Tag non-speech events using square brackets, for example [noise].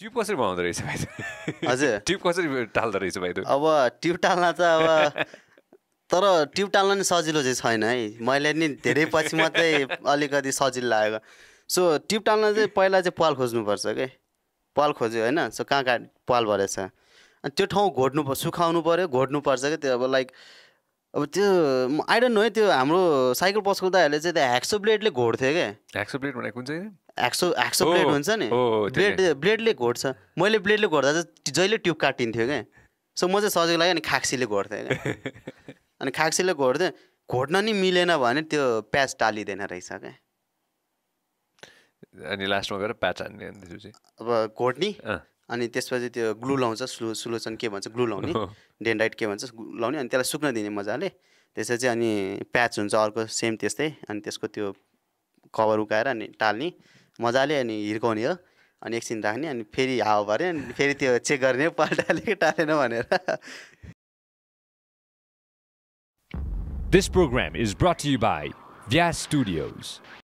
tube कसरी बनाउँदो रहेछ भाइ हजुर [laughs] ट्युब कसरी टाल्दो रहेछ भाइ अब ट्युब टाल्न त अब तर ट्युब टाल्न नि सजिलो चाहिँ छैन है मैले नि धेरै पछि मात्रै अलिकति सजिलो लागेको सो ट्युब टाल्न चाहिँ पहिला चाहिँ पाल खोज्नुपर्छ कि पाल खोज्यो होइन सो कहाँ कहाँ पाल भरेछ अनि त्यो ठाउँ घोट्नु सुकाउनु पऱ्यो घोट्नुपर्छ क्या त्यो अब लाइक अब त्यो आइडन्ट नो है त्यो हाम्रो साइकल पस्को चाहिँ त्यो ह्याक्सो ब्लेडले घोट्थ्यो क्या ह्याक्सो ब्लेड भनेको कुन चाहिँ एक्सो एक्सो ब्लेड हुन्छ नि ब्लेड ब्लेडले घोट्छ मैले ब्लेडले घोट्दा चाहिँ जहिले ट्युब काटिन्थ्यो क्या सो म चाहिँ सजिलो लाग्यो अनि खाक्सीले घोट्थेँ क्या [laughs] अनि खाक्सीले घोट्थेँ घोट्न नि मिलेन भने त्यो प्याच टालिँदैन रहेछ क्या अनि लास्टमा गएर प्याच हान्ने अब घोट्ने अनि त्यसपछि त्यो ग्लु लाउँछ स्लो सुलोचन के भन्छ ग्लु लाउने डेन्डाइट के भन्छ लाउने अनि त्यसलाई सुक्न दिने मजाले त्यसपछि अनि प्याच हुन्छ अर्को सेम त्यस्तै अनि त्यसको त्यो कभर उकाएर अनि टाल्ने मजाले अनि हिर्काउने हो अनि एकछिन राख्ने अनि फेरि हावा भर्यो अनि फेरि त्यो चेक गर्ने पल्टाले कि टालेन भनेर this program is brought you by by studios